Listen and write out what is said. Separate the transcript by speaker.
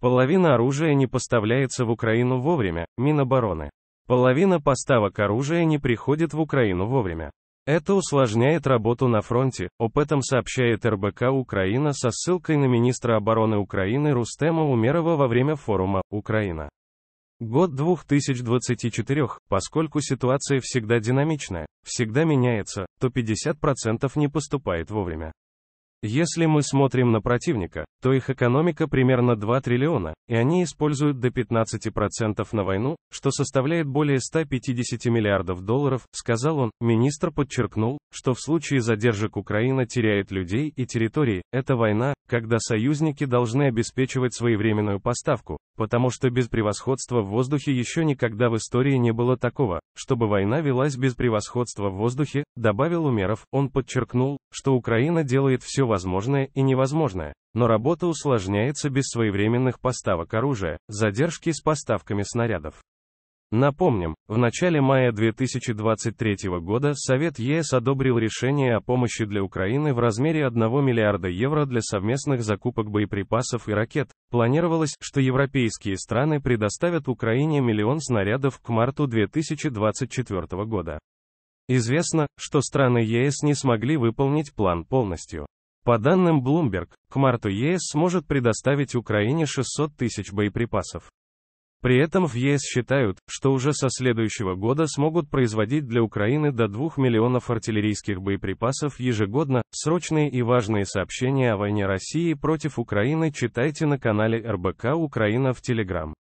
Speaker 1: Половина оружия не поставляется в Украину вовремя, Минобороны. Половина поставок оружия не приходит в Украину вовремя. Это усложняет работу на фронте, об этом сообщает РБК Украина со ссылкой на министра обороны Украины Рустема Умерова во время форума «Украина». Год 2024, поскольку ситуация всегда динамичная, всегда меняется, то 50% не поступает вовремя. Если мы смотрим на противника, то их экономика примерно 2 триллиона, и они используют до 15% на войну, что составляет более 150 миллиардов долларов, сказал он. Министр подчеркнул, что в случае задержек Украина теряет людей и территории. Это война, когда союзники должны обеспечивать своевременную поставку, потому что без превосходства в воздухе еще никогда в истории не было такого, чтобы война велась без превосходства в воздухе, добавил Умеров. Он подчеркнул, что Украина делает все возможное и невозможное, но работа усложняется без своевременных поставок оружия, задержки с поставками снарядов. Напомним, в начале мая 2023 года Совет ЕС одобрил решение о помощи для Украины в размере 1 миллиарда евро для совместных закупок боеприпасов и ракет. Планировалось, что европейские страны предоставят Украине миллион снарядов к марту 2024 года. Известно, что страны ЕС не смогли выполнить план полностью. По данным Bloomberg, к марту ЕС e сможет предоставить Украине 600 тысяч боеприпасов. При этом в ЕС e считают, что уже со следующего года смогут производить для Украины до 2 миллионов артиллерийских боеприпасов ежегодно. Срочные и важные сообщения о войне России против Украины читайте на канале РБК Украина в Телеграм.